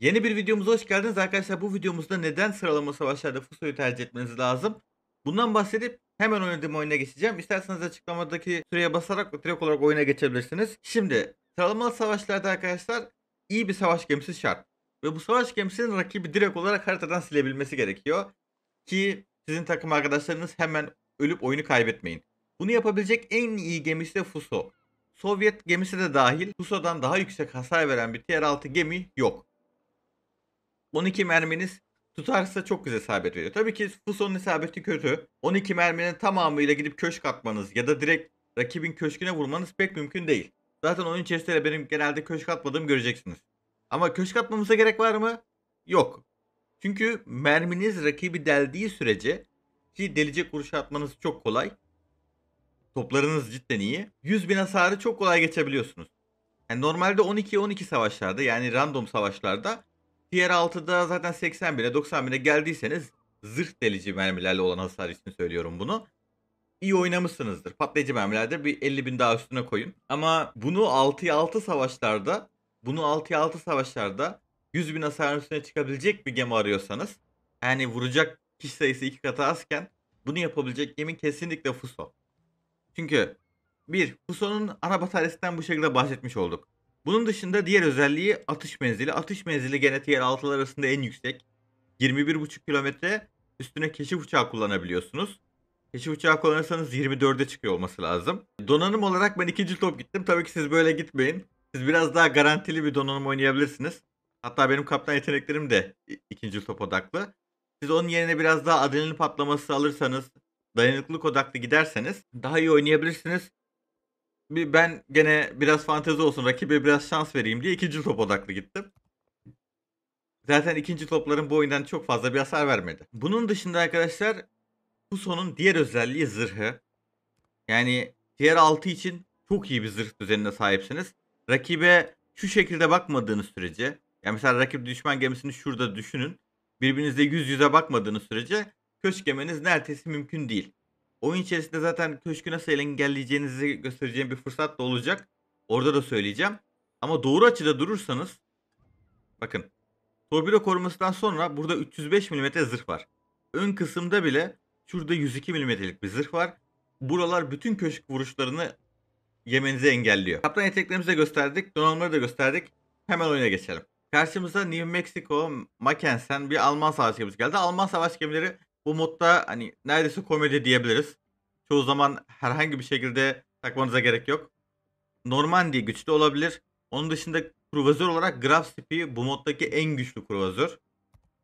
Yeni bir videomuza hoş geldiniz arkadaşlar. Bu videomuzda neden sıralama savaşlarda Fuso'yu tercih etmeniz lazım? Bundan bahsedip hemen oynadığım oyuna geçeceğim. İsterseniz açıklamadaki süreye basarak direkt olarak oyuna geçebilirsiniz. Şimdi sıralama savaşlarda arkadaşlar iyi bir savaş gemisi şart. Ve bu savaş gemisinin rakibi direkt olarak haritadan silebilmesi gerekiyor. Ki sizin takım arkadaşlarınız hemen ölüp oyunu kaybetmeyin. Bunu yapabilecek en iyi gemisi de Fuso. Sovyet gemisi de dahil Fuso'dan daha yüksek hasar veren bir tier 6 gemi yok. 12 merminiz tutarsa çok güzel isabet veriyor. Tabii ki Fuson'un isabeti kötü. 12 merminin tamamıyla gidip köşk atmanız ya da direkt rakibin köşküne vurmanız pek mümkün değil. Zaten oyun içerisinde benim genelde köşk atmadığımı göreceksiniz. Ama köşk atmamıza gerek var mı? Yok. Çünkü merminiz rakibi deldiği sürece ki delecek vuruş atmanız çok kolay. Toplarınız cidden iyi. 100 bin hasarı çok kolay geçebiliyorsunuz. Yani normalde 12-12 savaşlarda yani random savaşlarda Tier 6'da zaten 80 bine 90 bine geldiyseniz zırh delici mermilerle olan hasar için söylüyorum bunu. İyi oynamışsınızdır. Patlayıcı mermilerde bir 50 bin daha üstüne koyun. Ama bunu 6'ya 6 savaşlarda bunu 6'ya 6 savaşlarda 100 bin hasarın üstüne çıkabilecek bir gemi arıyorsanız yani vuracak kişi sayısı iki katı azken bunu yapabilecek gemi kesinlikle Fuso. Çünkü bir Fuso'nun ana bataryasından bu şekilde bahsetmiş olduk. Bunun dışında diğer özelliği atış menzili. Atış menzili gene tier 6'lar arasında en yüksek. 21,5 kilometre üstüne keşif uçağı kullanabiliyorsunuz. Keşif uçağı kullanırsanız 24'e çıkıyor olması lazım. Donanım olarak ben ikinci top gittim. Tabii ki siz böyle gitmeyin. Siz biraz daha garantili bir donanım oynayabilirsiniz. Hatta benim kaptan yeteneklerim de ikinci top odaklı. Siz onun yerine biraz daha adrenalin patlaması alırsanız, dayanıklılık odaklı giderseniz daha iyi oynayabilirsiniz bir ben gene biraz fantezi olsun rakibe biraz şans vereyim diye ikinci top odaklı gittim. Zaten ikinci topların bu oyundan çok fazla bir hasar vermedi. Bunun dışında arkadaşlar Kuso'nun diğer özelliği zırhı. Yani diğer 6 için çok iyi bir zırh düzenine sahipsiniz. Rakibe şu şekilde bakmadığınız sürece yani mesela rakip düşman gemisini şurada düşünün. Birbirinizle yüz yüze bakmadığınız sürece köşk gemeniz neredeyse mümkün değil. Oyun içerisinde zaten köşkü nasıl engelleyeceğinizi göstereceğim bir fırsat da olacak. Orada da söyleyeceğim. Ama doğru açıda durursanız bakın torpido korumasından sonra burada 305 mm zırh var. Ön kısımda bile şurada 102 mm'lik bir zırh var. Buralar bütün köşk vuruşlarını yemenizi engelliyor. Kaptan yeteneklerimizi de gösterdik. Donanımları da gösterdik. Hemen oyuna geçelim. Karşımıza New Mexico, Mackensen bir Alman savaş gemisi geldi. Alman savaş gemileri bu modda hani neredeyse komedi diyebiliriz. Çoğu zaman herhangi bir şekilde takmanıza gerek yok. Normal diye güçlü olabilir. Onun dışında kruvazör olarak Graf Spee bu moddaki en güçlü kruvazör.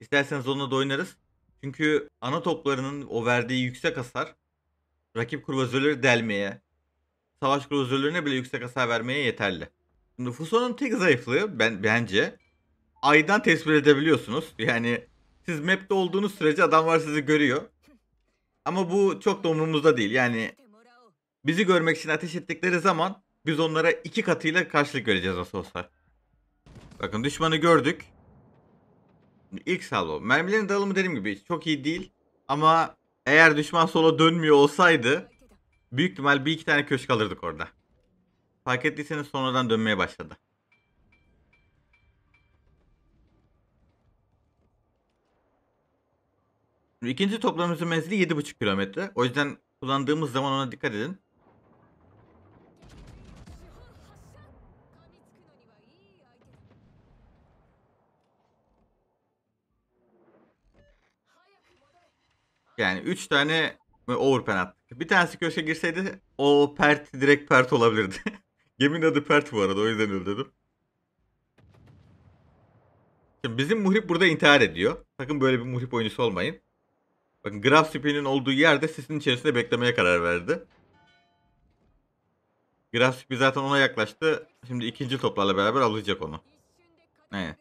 İsterseniz onunla da oynarız. Çünkü ana toplarının o verdiği yüksek hasar rakip kruvazörleri delmeye, savaş kruvazörlerine bile yüksek hasar vermeye yeterli. Şimdi Fuso'nun tek zayıflığı ben bence aydan tespit edebiliyorsunuz. Yani siz map'te olduğunuz sürece adamlar sizi görüyor. Ama bu çok da umurumuzda değil. Yani bizi görmek için ateş ettikleri zaman biz onlara iki katıyla karşılık vereceğiz nasıl olsa. Bakın düşmanı gördük. İlk salvo. Mermilerin dağılımı dediğim gibi çok iyi değil. Ama eğer düşman sola dönmüyor olsaydı büyük ihtimal bir iki tane köşk alırdık orada. Fark ettiyseniz sonradan dönmeye başladı. İkinci toplam hızı menzili 7,5 kilometre. O yüzden kullandığımız zaman ona dikkat edin. Yani 3 tane overpen attık. Bir tanesi köşe girseydi o pert direkt pert olabilirdi. Geminin adı pert bu arada o yüzden öyle dedim. Şimdi bizim muhrip burada intihar ediyor. Sakın böyle bir muhrip oyuncusu olmayın. Bakın graf spin'in olduğu yerde sesin içerisinde beklemeye karar verdi. Graf spin zaten ona yaklaştı. Şimdi ikinci toplarla beraber alacak onu. Evet.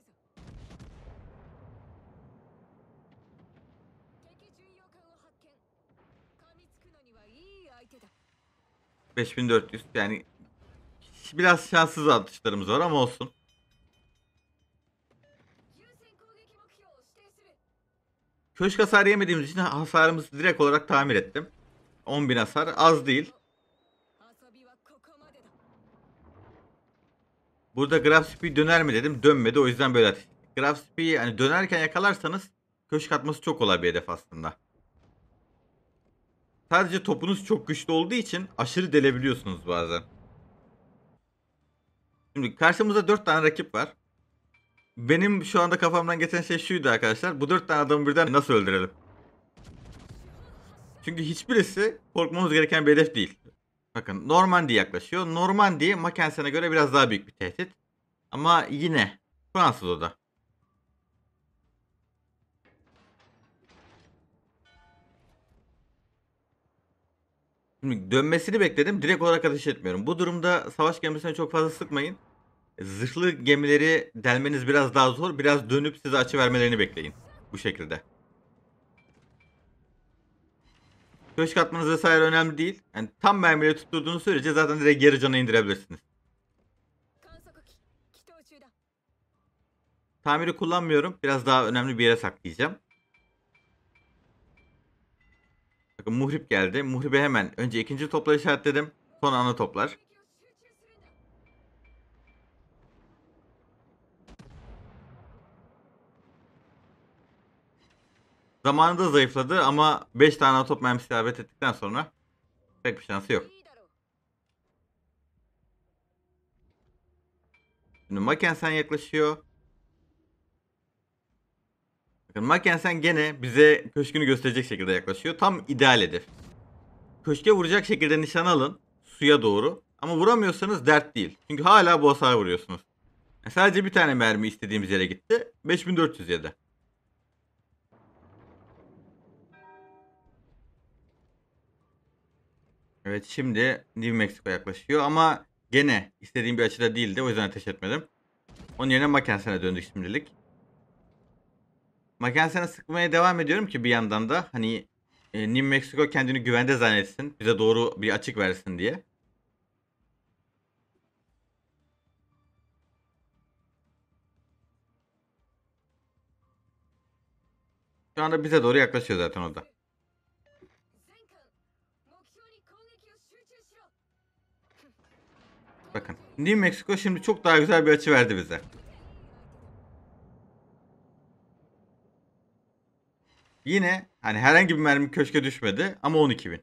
...5400 yani... ...biraz şanssız atışlarımız var ama olsun. Köşk hasarı yemediğimiz için hasarımızı direkt olarak tamir ettim. 10.000 hasar az değil. Burada Graf Speed döner mi dedim. Dönmedi o yüzden böyle ateş. Graf Speed'i yani dönerken yakalarsanız köşk atması çok kolay bir hedef aslında. Sadece topunuz çok güçlü olduğu için aşırı delebiliyorsunuz bazen. Şimdi karşımızda 4 tane rakip var. Benim şu anda kafamdan geçen şey şuydu arkadaşlar. Bu dört tane adamı birden nasıl öldürelim? Çünkü hiçbirisi korkmamız gereken bir hedef değil. Bakın Normandiya yaklaşıyor. Normandiya Mackensen'e göre biraz daha büyük bir tehdit. Ama yine Fransız o da. Şimdi dönmesini bekledim. Direkt olarak ateş etmiyorum. Bu durumda savaş gemisine çok fazla sıkmayın. Zırhlı gemileri delmeniz biraz daha zor. Biraz dönüp size açı vermelerini bekleyin. Bu şekilde. Köşk atmanız vesaire önemli değil. Yani tam mermiyle tutturduğunuz sürece zaten direkt geri cana indirebilirsiniz. Tamiri kullanmıyorum. Biraz daha önemli bir yere saklayacağım. Bakın muhrip geldi. Muhribe hemen önce ikinci topla işaretledim. Son ana toplar. Zamanında zayıfladı ama 5 tane top mermisi isabet ettikten sonra pek bir şansı yok. Şimdi Mackensen yaklaşıyor. Bakın Mackensen gene bize köşkünü gösterecek şekilde yaklaşıyor. Tam ideal hedef. Köşke vuracak şekilde nişan alın. Suya doğru. Ama vuramıyorsanız dert değil. Çünkü hala bu hasarı vuruyorsunuz. sadece bir tane mermi istediğimiz yere gitti. 5400 5407. Evet şimdi New Mexico yaklaşıyor ama gene istediğim bir açıda değildi o yüzden ateş etmedim. Onun yerine Mackensen'e döndük şimdilik. Makensene sıkmaya devam ediyorum ki bir yandan da hani e, New Mexico kendini güvende zannetsin. Bize doğru bir açık versin diye. Şu anda bize doğru yaklaşıyor zaten o da. Bakın. New Mexico şimdi çok daha güzel bir açı verdi bize. Yine hani herhangi bir mermi köşke düşmedi ama 12.000.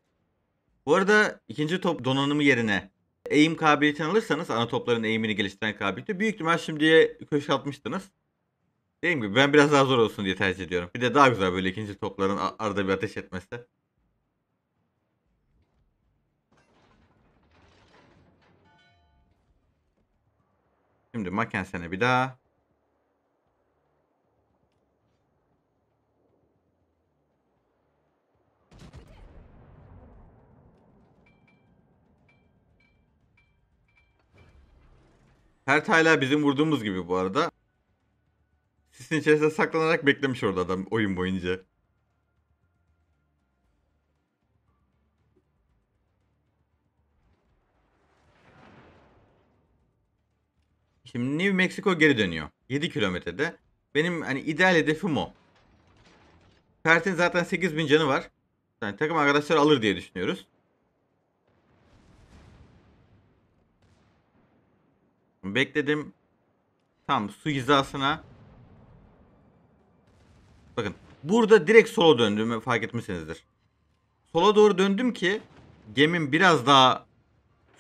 Bu arada ikinci top donanımı yerine eğim kabiliyetini alırsanız ana topların eğimini geliştiren kabiliyeti büyük ihtimal şimdiye köşe atmıştınız. Dediğim gibi ben biraz daha zor olsun diye tercih ediyorum. Bir de daha güzel böyle ikinci topların arada bir ateş etmesi. Şimdi Makensen'e bir daha. Her hala bizim vurduğumuz gibi bu arada. Sisin içerisinde saklanarak beklemiş orada adam oyun boyunca. Şimdi New Mexico geri dönüyor. 7 kilometrede. Benim hani ideal hedefim o. Pert'in zaten 8000 canı var. Yani takım arkadaşlar alır diye düşünüyoruz. Bekledim. Tam su hizasına. Bakın. Burada direkt sola döndüğümü fark etmişsinizdir. Sola doğru döndüm ki gemim biraz daha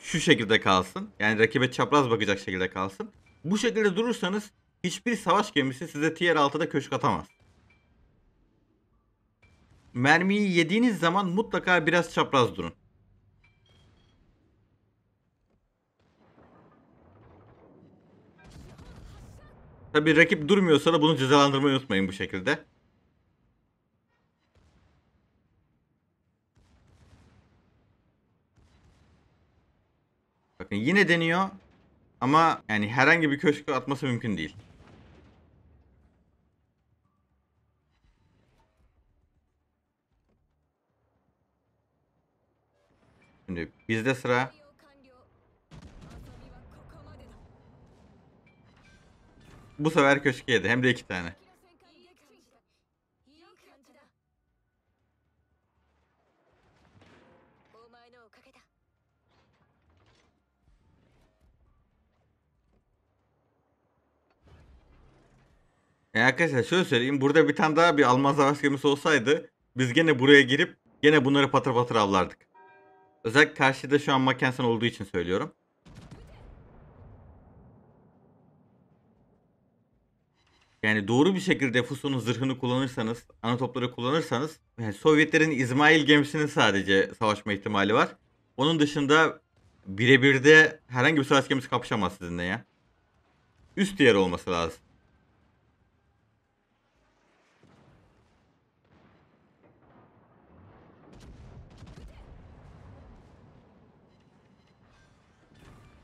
şu şekilde kalsın. Yani rakibe çapraz bakacak şekilde kalsın. Bu şekilde durursanız hiçbir savaş gemisi size tier 6'da köşk atamaz. Mermiyi yediğiniz zaman mutlaka biraz çapraz durun. Tabi rakip durmuyorsa da bunu cezalandırmayı unutmayın bu şekilde. Bakın yine deniyor. Ama yani herhangi bir köşke atması mümkün değil. Şimdi bizde sıra. Bu sefer köşke yedi. Hem de iki tane. E arkadaşlar şöyle söyleyeyim. Burada bir tane daha bir Alman savaş gemisi olsaydı biz gene buraya girip gene bunları patır patır avlardık. Özellikle karşıda şu an Mackensen olduğu için söylüyorum. Yani doğru bir şekilde Fusun'un zırhını kullanırsanız, ana topları kullanırsanız yani Sovyetlerin İsmail gemisinin sadece savaşma ihtimali var. Onun dışında birebir herhangi bir savaş gemisi kapışamaz sizinle ya. Üst yer olması lazım.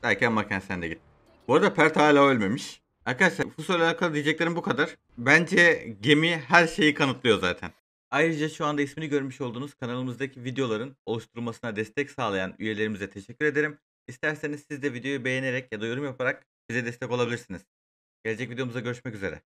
Erken Maken sen de git. Bu arada Pert hala ölmemiş. Arkadaşlar Fuso ile alakalı diyeceklerim bu kadar. Bence gemi her şeyi kanıtlıyor zaten. Ayrıca şu anda ismini görmüş olduğunuz kanalımızdaki videoların oluşturulmasına destek sağlayan üyelerimize teşekkür ederim. İsterseniz siz de videoyu beğenerek ya da yorum yaparak bize destek olabilirsiniz. Gelecek videomuzda görüşmek üzere.